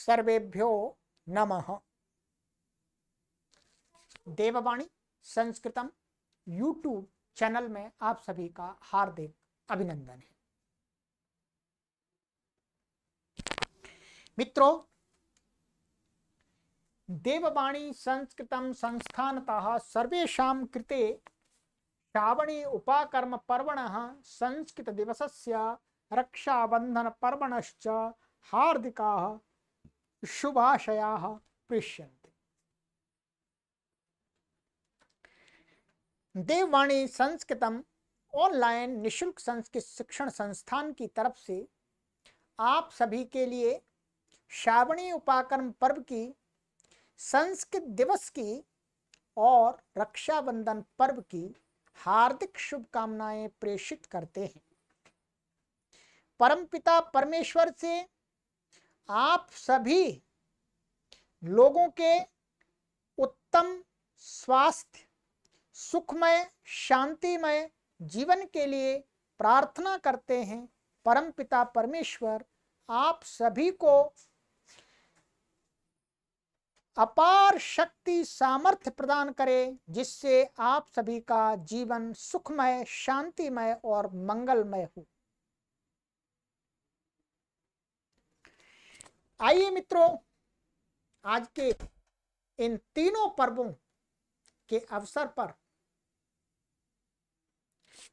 सर्वेभ्यो नमः देववाणी संस्कृतम YouTube channel में आप सभी का हार्दिक अभिनंदन है मित्रों देववाणी संस्कृतम संस्थानतः सर्वेशा कृते श्रावणी उपाकर्म पर्वण संस्कृत दिवस से रक्षाबंधन पर्वणश्च हार्दिका शुभाशया पृष्यन्ते देववाणी संस्कृतम ऑनलाइन निशुल्क संस्कृत शिक्षण संस्थान की तरफ से आप सभी के लिए श्रावणी उपाकर्म पर्व की संस्कृत दिवस की और रक्षाबंधन पर्व की हार्दिक शुभकामनाएं प्रेषित करते हैं परमपिता परमेश्वर से आप सभी लोगों के उत्तम स्वास्थ्य सुखमय शांतिमय जीवन के लिए प्रार्थना करते हैं परम पिता परमेश्वर आप सभी को अपार शक्ति सामर्थ्य प्रदान करे जिससे आप सभी का जीवन सुखमय शांतिमय और मंगलमय हो आइए मित्रों आज के इन तीनों पर्वों के अवसर पर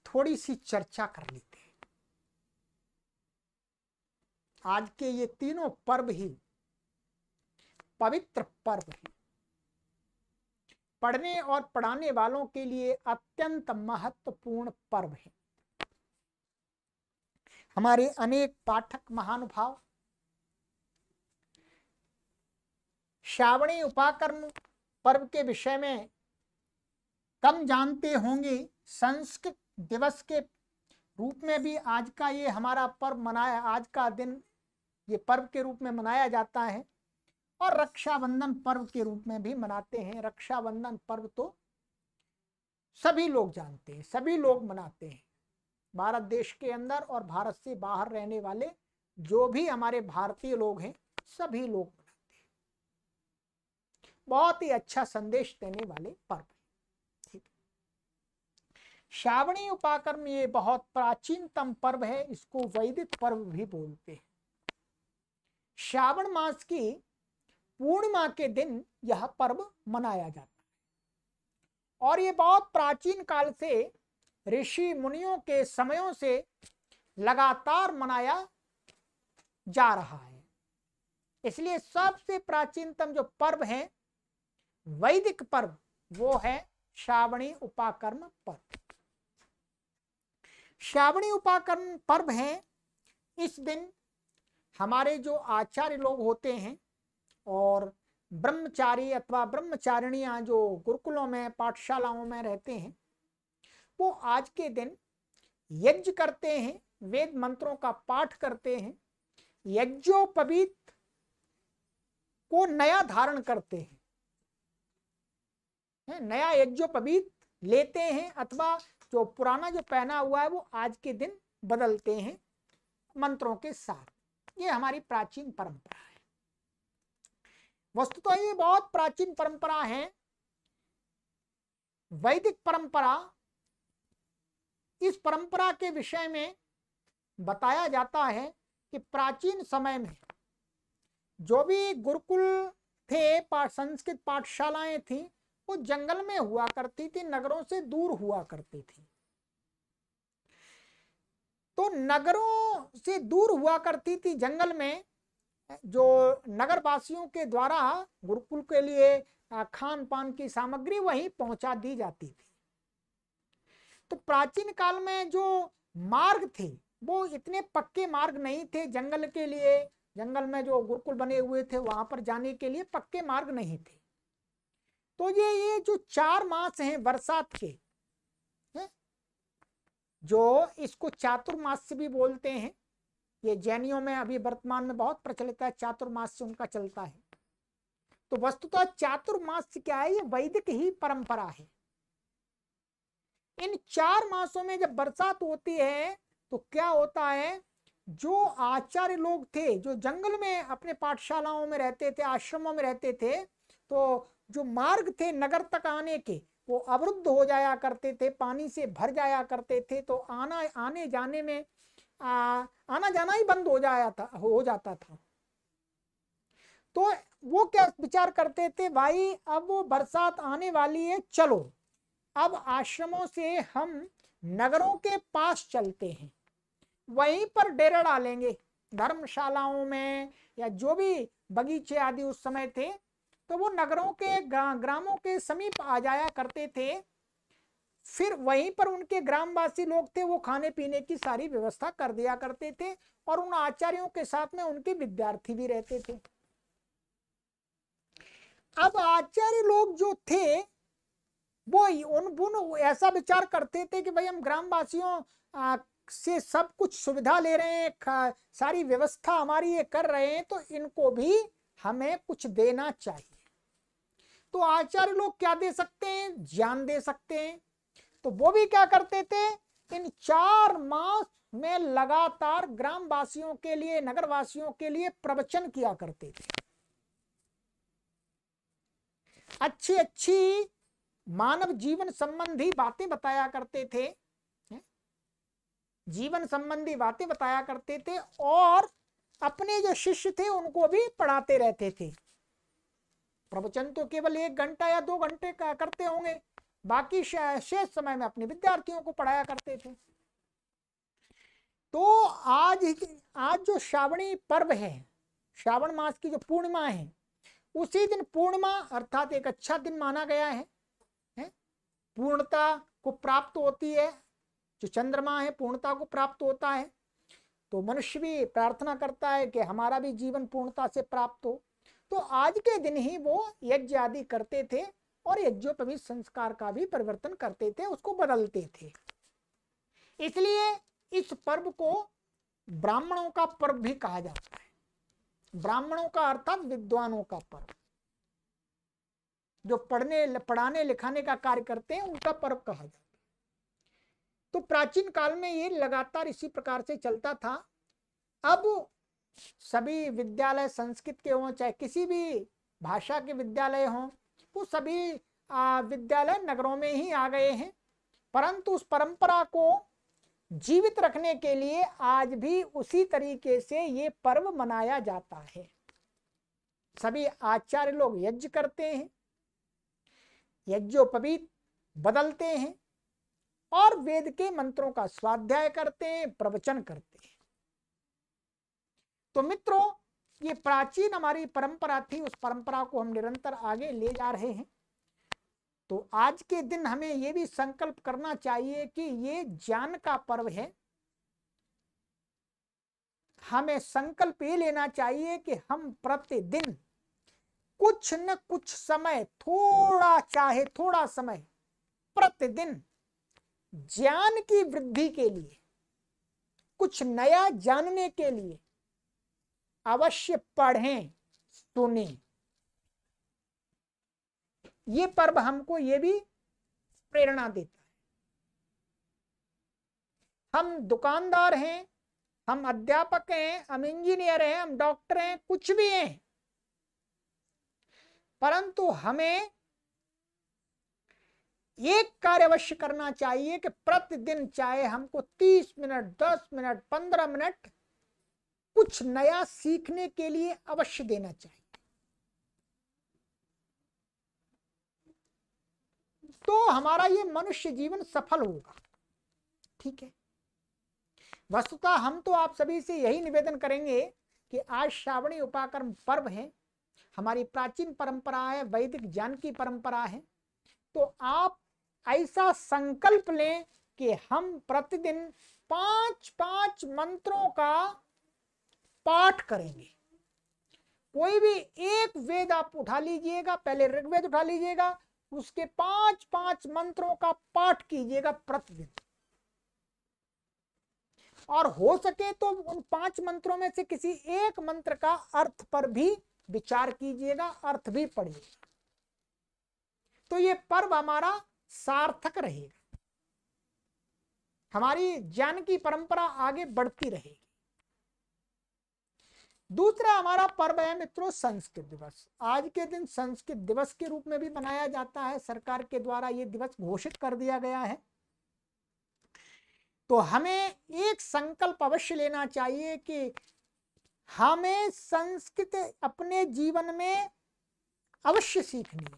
थोड़ी सी चर्चा कर लेते हैं आज के ये तीनों पर्व ही पवित्र पर्व हैं पढ़ने और पढ़ाने वालों के लिए अत्यंत महत्वपूर्ण पर्व है हमारे अनेक पाठक महानुभाव श्रावणी उपाकर्म पर्व के विषय में कम जानते होंगे संस्कृत दिवस के रूप में भी आज का ये हमारा पर्व मनाया आज का दिन ये पर्व के रूप में मनाया जाता है और रक्षाबंधन पर्व के रूप में भी मनाते हैं रक्षाबंधन पर्व तो सभी लोग जानते हैं सभी लोग मनाते हैं भारत देश के अंदर और भारत से बाहर रहने वाले जो भी हमारे भारतीय लोग हैं सभी लोग बहुत ही अच्छा संदेश देने वाले पर्व ठीक श्रावणी उपाकर्म ये बहुत प्राचीनतम पर्व है इसको वैदिक पर्व भी बोलते हैं श्रावण मास की पूर्णिमा के दिन यह पर्व मनाया जाता है और ये बहुत प्राचीन काल से ऋषि मुनियों के समयों से लगातार मनाया जा रहा है इसलिए सबसे प्राचीनतम जो पर्व है वैदिक पर्व वो है श्रावणी उपाकर्म पर्व श्रावणी उपाकर्म पर्व है इस दिन हमारे जो आचार्य लोग होते हैं और ब्रह्मचारी अथवा ब्रह्मचारिणियां जो गुरुकुलों में पाठशालाओं में रहते हैं वो आज के दिन यज्ञ करते हैं वेद मंत्रों का पाठ करते हैं यज्ञोपवीत को नया धारण करते हैं है नया एक जो लेते हैं अथवा जो पुराना जो पहना हुआ है वो आज के दिन बदलते हैं मंत्रों के साथ ये हमारी प्राचीन परंपरा है वस्तु तो ये बहुत प्राचीन परंपरा है वैदिक परंपरा इस परंपरा के विषय में बताया जाता है कि प्राचीन समय में जो भी गुरुकुल थे पाठ संस्कृत पाठशालाएं थी वो जंगल में हुआ करती थी नगरों से दूर हुआ करती थी तो नगरों से दूर हुआ करती थी जंगल में जो नगर वासियों के द्वारा गुरुकुल के लिए खान पान की सामग्री वहीं पहुंचा दी जाती थी तो प्राचीन काल में जो मार्ग थे वो इतने पक्के मार्ग नहीं थे जंगल के लिए जंगल में जो गुरुकुल बने हुए थे वहां पर जाने के लिए पक्के मार्ग नहीं थे तो ये ये जो चार मास हैं बरसात के है? जो इसको चातुर्मास से भी बोलते हैं ये जैनियों में अभी वर्तमान में बहुत प्रचलित है चातुर्मास से उनका चलता है तो वस्तुतः चातुर्मास क्या है ये वैदिक ही परंपरा है इन चार मासों में जब बरसात होती है तो क्या होता है जो आचार्य लोग थे जो जंगल में अपने पाठशालाओं में रहते थे आश्रमों में रहते थे तो जो मार्ग थे नगर तक आने के वो अवरुद्ध हो जाया करते थे पानी से भर जाया करते थे तो आना आने जाने में आ, आना जाना ही बंद हो जाया था हो जाता था तो वो क्या विचार करते थे भाई अब वो बरसात आने वाली है चलो अब आश्रमों से हम नगरों के पास चलते हैं वहीं पर डेरा डालेंगे धर्मशालाओं में या जो भी बगीचे आदि उस समय थे तो वो नगरों के ग्रा, ग्रामों के समीप आ जाया करते थे फिर वहीं पर उनके ग्रामवासी लोग थे वो खाने पीने की सारी व्यवस्था कर दिया करते थे और उन आचार्यों के साथ में उनके विद्यार्थी भी रहते थे अब आचार्य लोग जो थे वो उन बुन ऐसा विचार करते थे कि भाई हम ग्रामवासियों से सब कुछ सुविधा ले रहे हैं सारी व्यवस्था हमारी ये कर रहे हैं तो इनको भी हमें कुछ देना चाहिए तो आचार्य लोग क्या दे सकते हैं ज्ञान दे सकते हैं तो वो भी क्या करते थे इन चार मास में लगातार ग्रामवासियों के लिए नगरवासियों के लिए प्रवचन किया करते थे अच्छी अच्छी मानव जीवन संबंधी बातें बताया करते थे जीवन संबंधी बातें बताया करते थे और अपने जो शिष्य थे उनको भी पढ़ाते रहते थे प्रवचन तो केवल एक घंटा या दो घंटे का करते होंगे बाकी शेष समय में अपने विद्यार्थियों को पढ़ाया करते थे तो आज आज जो श्रावणी पर्व है श्रावण मास की जो पूर्णिमा है उसी दिन पूर्णिमा अर्थात एक अच्छा दिन माना गया है, है? पूर्णता को प्राप्त होती है जो चंद्रमा है पूर्णता को प्राप्त होता है तो मनुष्य भी प्रार्थना करता है कि हमारा भी जीवन पूर्णता से प्राप्त हो तो आज के दिन ही वो यज्ञ आदि करते थे और यज्ञोपवित संस्कार का भी परिवर्तन करते थे उसको बदलते थे इसलिए इस पर्व को ब्राह्मणों का पर्व भी कहा जाता है ब्राह्मणों का अर्थात विद्वानों का पर्व जो पढ़ने पढ़ाने लिखाने का कार्य करते हैं उनका पर्व कहा जाता है तो प्राचीन काल में ये लगातार इसी प्रकार से चलता था अब सभी विद्यालय संस्कृत के हों चाहे किसी भी भाषा के विद्यालय हों वो सभी विद्यालय नगरों में ही आ गए हैं परंतु उस परंपरा को जीवित रखने के लिए आज भी उसी तरीके से ये पर्व मनाया जाता है सभी आचार्य लोग यज्ञ करते हैं यज्ञोपवीत बदलते हैं और वेद के मंत्रों का स्वाध्याय करते हैं प्रवचन करते हैं तो मित्रों ये प्राचीन हमारी परंपरा थी उस परंपरा को हम निरंतर आगे ले जा रहे हैं तो आज के दिन हमें ये भी संकल्प करना चाहिए कि ये ज्ञान का पर्व है हमें संकल्प ये लेना चाहिए कि हम प्रतिदिन कुछ न कुछ समय थोड़ा चाहे थोड़ा समय प्रतिदिन ज्ञान की वृद्धि के लिए कुछ नया जानने के लिए अवश्य पढ़ें सुने ये पर्व हमको ये भी प्रेरणा देता है हम दुकानदार हैं हम अध्यापक हैं हम इंजीनियर हैं हम डॉक्टर हैं कुछ भी हैं परंतु हमें एक कार्य अवश्य करना चाहिए कि प्रतिदिन चाहे हमको 30 मिनट 10 मिनट 15 मिनट कुछ नया सीखने के लिए अवश्य देना चाहिए तो हमारा ये मनुष्य जीवन सफल होगा ठीक है वस्तुतः हम तो आप सभी से यही निवेदन करेंगे कि आज श्रावणी उपाकर्म पर्व है हमारी प्राचीन परंपरा है वैदिक ज्ञान की परंपरा है तो आप ऐसा संकल्प लें कि हम प्रतिदिन पांच पांच मंत्रों का पाठ करेंगे कोई भी एक वेद आप उठा लीजिएगा पहले ऋग्वेद उठा लीजिएगा उसके पांच पांच मंत्रों का पाठ कीजिएगा प्रतिदिन और हो सके तो उन पांच मंत्रों में से किसी एक मंत्र का अर्थ पर भी विचार कीजिएगा अर्थ भी पढ़िए तो ये पर्व हमारा सार्थक रहेगा हमारी ज्ञान की परंपरा आगे बढ़ती रहेगी दूसरा हमारा पर्व है मित्रों संस्कृत दिवस आज के दिन संस्कृत दिवस के रूप में भी मनाया जाता है सरकार के द्वारा ये दिवस घोषित कर दिया गया है तो हमें एक संकल्प अवश्य लेना चाहिए कि हमें संस्कृत अपने जीवन में अवश्य सीखनी है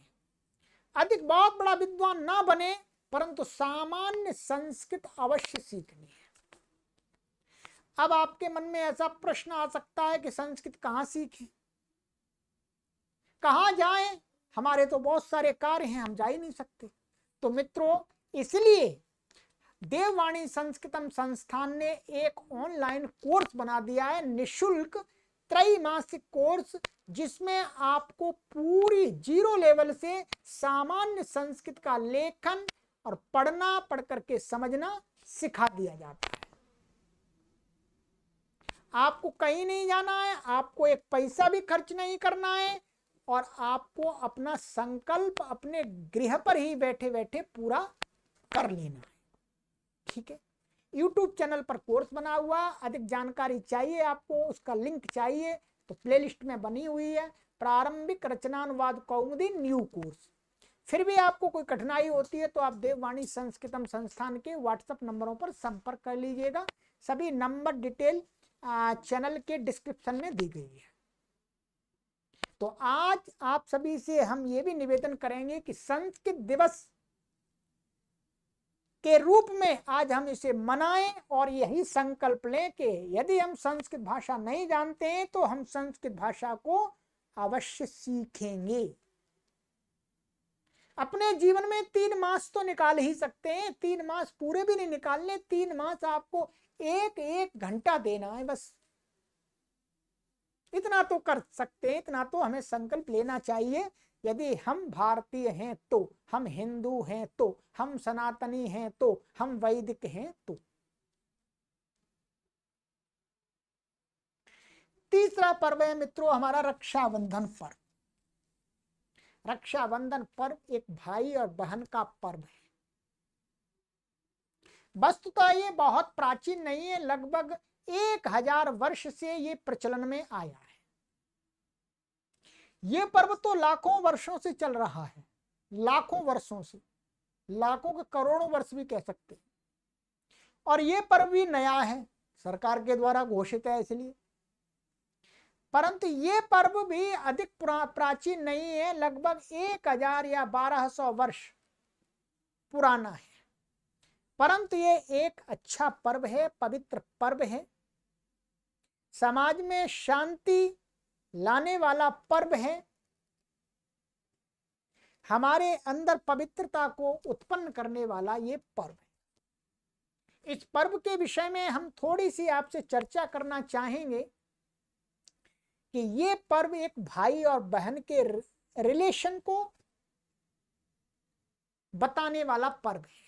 अधिक बहुत बड़ा विद्वान ना बने परंतु सामान्य संस्कृत अवश्य सीखनी है अब आपके मन में ऐसा प्रश्न आ सकता है कि संस्कृत कहाँ सीखें कहाँ जाएं हमारे तो बहुत सारे कार्य हैं हम जा ही नहीं सकते तो मित्रों इसलिए देववाणी संस्कृतम संस्थान ने एक ऑनलाइन कोर्स बना दिया है निशुल्क त्रैमासिक कोर्स जिसमें आपको पूरी जीरो लेवल से सामान्य संस्कृत का लेखन और पढ़ना पढ़ करके समझना सिखा दिया जाता है आपको कहीं नहीं जाना है आपको एक पैसा भी खर्च नहीं करना है और आपको अपना संकल्प अपने गृह पर ही बैठे बैठे पूरा कर लेना है ठीक है YouTube चैनल पर कोर्स बना हुआ अधिक जानकारी चाहिए आपको उसका लिंक चाहिए तो प्लेलिस्ट में बनी हुई है प्रारंभिक रचनानुवाद कौमुदी न्यू कोर्स फिर भी आपको कोई कठिनाई होती है तो आप देववाणी संस्कृतम संस्थान के व्हाट्सएप नंबरों पर संपर्क कर लीजिएगा सभी नंबर डिटेल चैनल के डिस्क्रिप्शन में दी गई है तो आज आप सभी से हम ये भी निवेदन करेंगे कि संस्कृत दिवस के रूप में आज हम इसे मनाएं और यही संकल्प लें कि यदि हम संस्कृत भाषा नहीं जानते हैं तो हम संस्कृत भाषा को अवश्य सीखेंगे अपने जीवन में तीन मास तो निकाल ही सकते हैं तीन मास पूरे भी नहीं निकालने तीन मास आपको एक एक घंटा देना है बस इतना तो कर सकते हैं इतना तो हमें संकल्प लेना चाहिए यदि हम भारतीय हैं तो हम हिंदू हैं तो हम सनातनी हैं तो हम वैदिक हैं तो तीसरा पर्व है मित्रों हमारा रक्षाबंधन पर्व रक्षाबंधन पर्व एक भाई और बहन का पर्व है वस्तुतः ये बहुत प्राचीन नहीं है लगभग एक हजार वर्ष से ये प्रचलन में आया है ये पर्व तो लाखों वर्षों से चल रहा है लाखों वर्षों से लाखों के करोड़ों वर्ष भी कह सकते हैं और ये पर्व भी नया है सरकार के द्वारा घोषित है इसलिए परंतु ये पर्व भी अधिक प्राचीन नहीं है लगभग एक हजार या बारह सौ वर्ष पुराना है परंतु ये एक अच्छा पर्व है पवित्र पर्व है समाज में शांति लाने वाला पर्व है हमारे अंदर पवित्रता को उत्पन्न करने वाला ये पर्व है इस पर्व के विषय में हम थोड़ी सी आपसे चर्चा करना चाहेंगे कि ये पर्व एक भाई और बहन के रिलेशन को बताने वाला पर्व है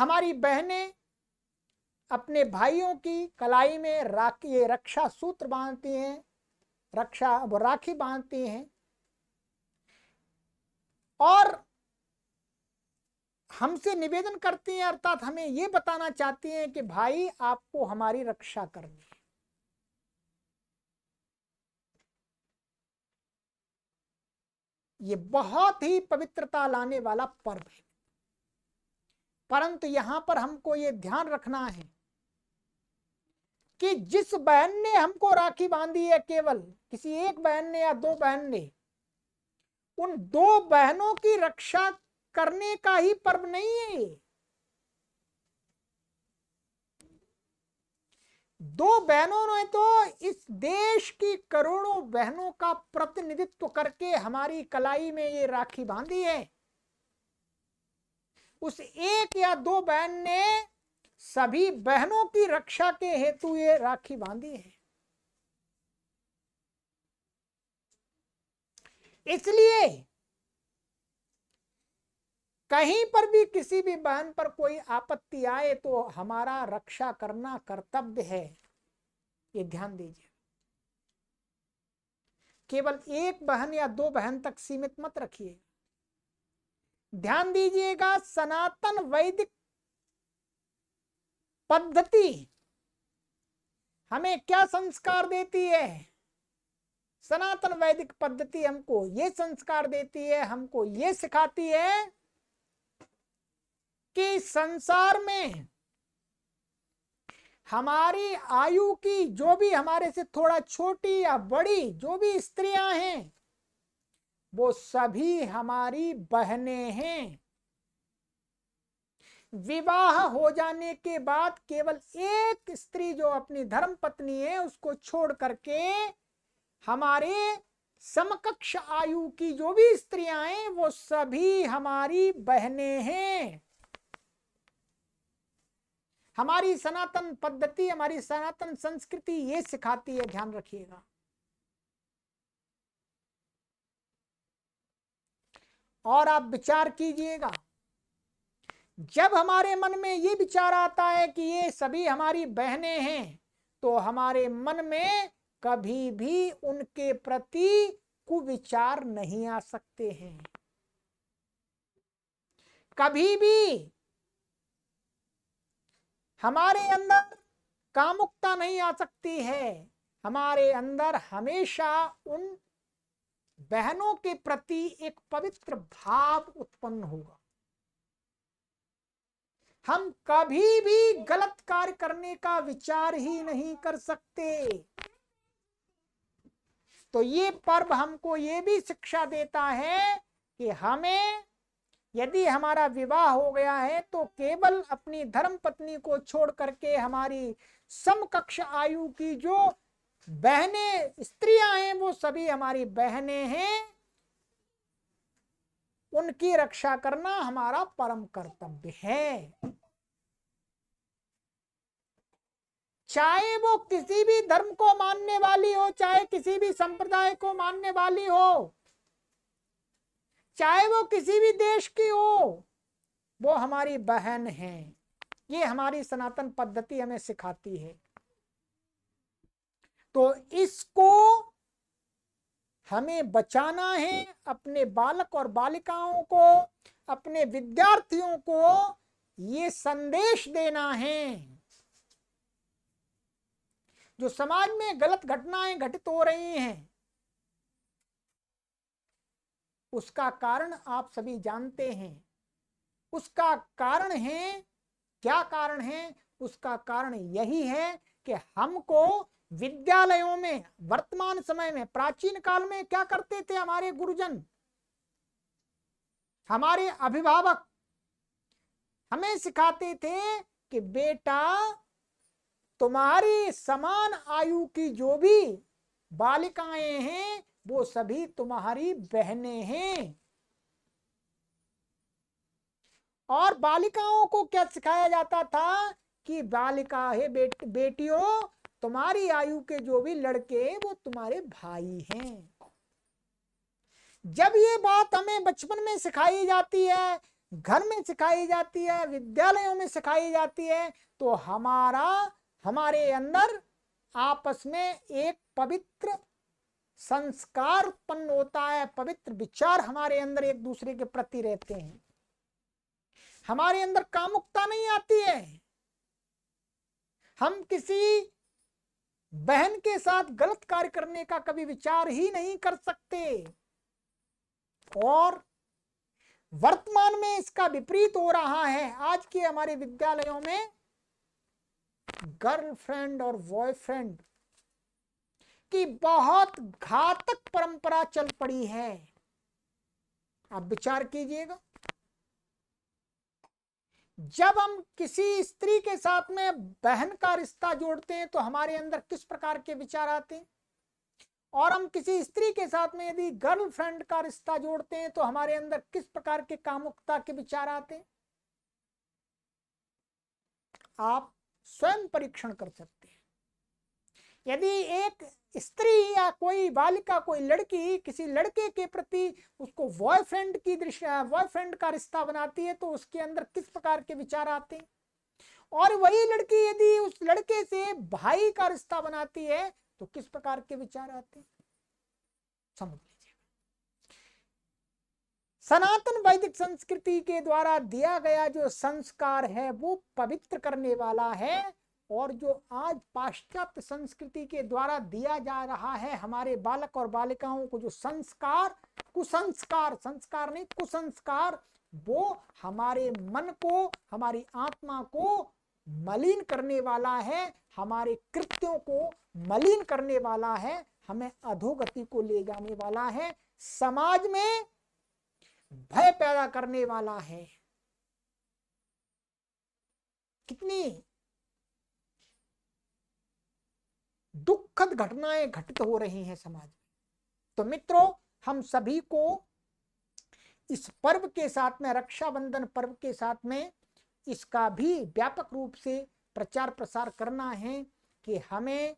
हमारी बहनें अपने भाइयों की कलाई में राखी ये रक्षा सूत्र बांधती हैं रक्षा वो राखी बांधती हैं और हमसे निवेदन करती हैं अर्थात हमें ये बताना चाहती हैं कि भाई आपको हमारी रक्षा करनी है ये बहुत ही पवित्रता लाने वाला पर्व है परंतु यहां पर हमको ये ध्यान रखना है कि जिस बहन ने हमको राखी बांधी है केवल किसी एक बहन ने या दो बहन ने उन दो बहनों की रक्षा करने का ही पर्व नहीं है दो बहनों ने तो इस देश की करोड़ों बहनों का प्रतिनिधित्व करके हमारी कलाई में ये राखी बांधी है उस एक या दो बहन ने सभी बहनों की रक्षा के हेतु ये राखी बांधी है इसलिए कहीं पर भी किसी भी बहन पर कोई आपत्ति आए तो हमारा रक्षा करना कर्तव्य है ये ध्यान दीजिए केवल एक बहन या दो बहन तक सीमित मत रखिए ध्यान दीजिएगा सनातन वैदिक पद्धति हमें क्या संस्कार देती है सनातन वैदिक पद्धति हमको ये संस्कार देती है हमको ये सिखाती है कि संसार में हमारी आयु की जो भी हमारे से थोड़ा छोटी या बड़ी जो भी स्त्रियां हैं वो सभी हमारी बहनें हैं विवाह हो जाने के बाद केवल एक स्त्री जो अपनी धर्म पत्नी है उसको छोड़ करके हमारे समकक्ष आयु की जो भी स्त्रियां हैं वो सभी हमारी बहनें हैं हमारी सनातन पद्धति हमारी सनातन संस्कृति ये सिखाती है ध्यान रखिएगा और आप विचार कीजिएगा जब हमारे मन में ये विचार आता है कि ये सभी हमारी बहनें हैं तो हमारे मन में कभी भी उनके प्रति कुविचार नहीं आ सकते हैं कभी भी हमारे अंदर कामुकता नहीं आ सकती है हमारे अंदर हमेशा उन बहनों के प्रति एक पवित्र भाव उत्पन्न होगा हम कभी भी गलत कार्य करने का विचार ही नहीं कर सकते तो ये पर्व हमको ये भी शिक्षा देता है कि हमें यदि हमारा विवाह हो गया है तो केवल अपनी धर्म पत्नी को छोड़ करके हमारी समकक्ष आयु की जो बहने स्त्रियां हैं वो सभी हमारी बहने हैं उनकी रक्षा करना हमारा परम कर्तव्य है चाहे वो किसी भी धर्म को मानने वाली हो चाहे किसी भी संप्रदाय को मानने वाली हो चाहे वो किसी भी देश की हो वो हमारी बहन है ये हमारी सनातन पद्धति हमें सिखाती है तो इसको हमें बचाना है अपने बालक और बालिकाओं को अपने विद्यार्थियों को ये संदेश देना है जो समाज में गलत घटनाएं घटित हो रही हैं उसका कारण आप सभी जानते हैं उसका कारण है क्या कारण है उसका कारण यही है कि हमको विद्यालयों में वर्तमान समय में प्राचीन काल में क्या करते थे हमारे गुरुजन हमारे अभिभावक हमें सिखाते थे कि बेटा तुम्हारी समान आयु की जो भी बालिकाएं हैं वो सभी तुम्हारी बहनें हैं और बालिकाओं को क्या सिखाया जाता था कि बालिका है बेट, बेटियों तुम्हारी आयु के जो भी लड़के हैं वो तुम्हारे भाई हैं जब ये बात हमें बचपन में सिखाई जाती है घर में सिखाई जाती है विद्यालयों में सिखाई जाती है तो हमारा हमारे अंदर आपस में एक पवित्र संस्कार उत्पन्न होता है पवित्र विचार हमारे अंदर एक दूसरे के प्रति रहते हैं हमारे अंदर कामुकता नहीं आती है हम किसी बहन के साथ गलत कार्य करने का कभी विचार ही नहीं कर सकते और वर्तमान में इसका विपरीत हो रहा है आज के हमारे विद्यालयों में गर्लफ्रेंड और बॉयफ्रेंड की बहुत घातक परंपरा चल पड़ी है आप विचार कीजिएगा जब हम किसी स्त्री के साथ में बहन का रिश्ता जोड़ते हैं तो हमारे अंदर किस प्रकार के विचार आते हैं और हम किसी स्त्री के साथ में यदि गर्लफ्रेंड का रिश्ता जोड़ते हैं तो हमारे अंदर किस प्रकार के कामुकता के विचार आते हैं आप स्वयं परीक्षण कर सकते यदि एक स्त्री या कोई बालिका कोई लड़की किसी लड़के के प्रति उसको बॉयफ्रेंड की दृश्य बॉयफ्रेंड का रिश्ता बनाती है तो उसके अंदर किस प्रकार के विचार आते हैं और वही लड़की यदि उस लड़के से भाई का रिश्ता बनाती है तो किस प्रकार के विचार आते समझ लीजिए सनातन वैदिक संस्कृति के द्वारा दिया गया जो संस्कार है वो पवित्र करने वाला है और जो आज पाश्चात्य संस्कृति के द्वारा दिया जा रहा है हमारे बालक और बालिकाओं को जो संस्कार कुसंस्कार संस्कार नहीं कुसंस्कार वो हमारे मन को हमारी आत्मा को मलिन करने वाला है हमारे कृत्यों को मलिन करने वाला है हमें अधोगति को ले जाने वाला है समाज में भय पैदा करने वाला है कितनी दुखद घटनाएं घटित हो रही हैं समाज में तो मित्रों हम सभी को इस पर्व के साथ में रक्षाबंधन पर्व के साथ में इसका भी व्यापक रूप से प्रचार प्रसार करना है कि हमें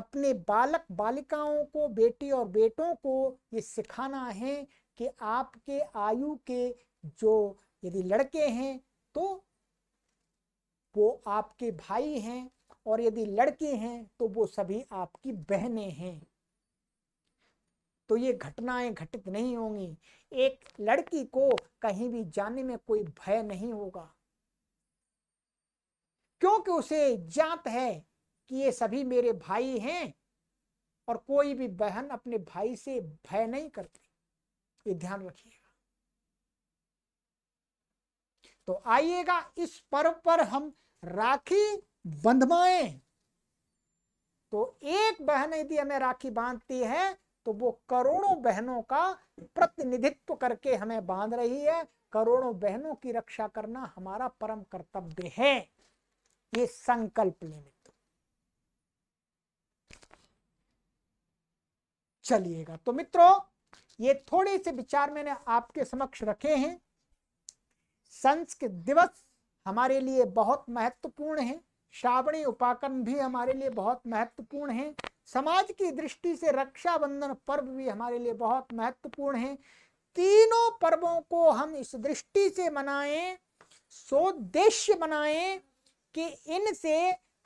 अपने बालक बालिकाओं को बेटी और बेटों को ये सिखाना है कि आपके आयु के जो यदि लड़के हैं तो वो आपके भाई हैं और यदि लड़के हैं तो वो सभी आपकी बहनें हैं तो ये घटनाएं घटित नहीं होंगी एक लड़की को कहीं भी जाने में कोई भय नहीं होगा क्योंकि उसे ज्ञात है कि ये सभी मेरे भाई हैं और कोई भी बहन अपने भाई से भय नहीं करती ये ध्यान रखिएगा तो आइएगा इस पर्व पर हम राखी बंधवाएं तो एक बहन यदि हमें राखी बांधती है तो वो करोड़ों बहनों का प्रतिनिधित्व करके हमें बांध रही है करोड़ों बहनों की रक्षा करना हमारा परम कर्तव्य है ये संकल्प लेने चलिएगा तो मित्रों ये थोड़े से विचार मैंने आपके समक्ष रखे हैं संस्कृत दिवस हमारे लिए बहुत महत्वपूर्ण है श्रावणी उपाकरण भी हमारे लिए बहुत महत्वपूर्ण है समाज की दृष्टि से रक्षाबंधन पर्व भी हमारे लिए बहुत महत्वपूर्ण है तीनों पर्वों को हम इस दृष्टि से मनाएं सोदेश्य मनाएं कि इनसे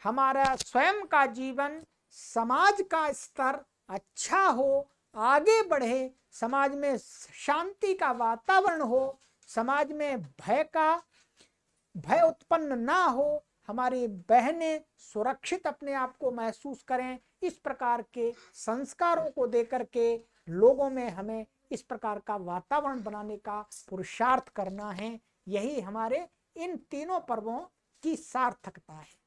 हमारा स्वयं का जीवन समाज का स्तर अच्छा हो आगे बढ़े समाज में शांति का वातावरण हो समाज में भय का भय उत्पन्न ना हो हमारी बहनें सुरक्षित अपने आप को महसूस करें इस प्रकार के संस्कारों को देकर के लोगों में हमें इस प्रकार का वातावरण बनाने का पुरुषार्थ करना है यही हमारे इन तीनों पर्वों की सार्थकता है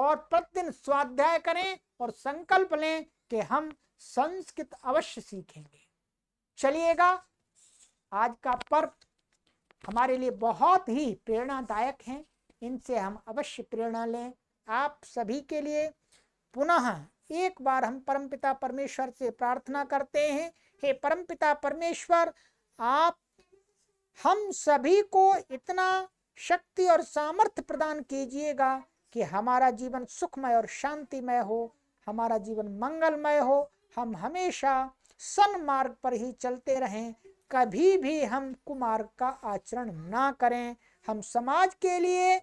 और प्रतिदिन स्वाध्याय करें और संकल्प लें कि हम संस्कृत अवश्य सीखेंगे चलिएगा आज का पर्व हमारे लिए बहुत ही प्रेरणादायक है इनसे हम अवश्य प्रेरणा लें आप सभी के लिए पुनः एक बार हम परमपिता परमेश्वर से प्रार्थना करते हैं हे परमपिता परमेश्वर आप हम सभी को इतना शक्ति और सामर्थ्य प्रदान कीजिएगा कि हमारा जीवन सुखमय और शांतिमय हो हमारा जीवन मंगलमय हो हम हमेशा मार्ग पर ही चलते रहें कभी भी हम कुमार्ग का आचरण ना करें हम समाज के लिए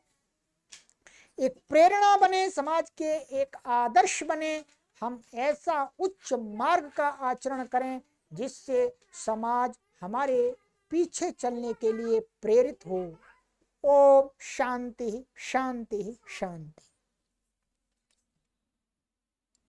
एक प्रेरणा बने समाज के एक आदर्श बने हम ऐसा उच्च मार्ग का आचरण करें जिससे समाज हमारे पीछे चलने के लिए प्रेरित हो ओम शांति शांति शांति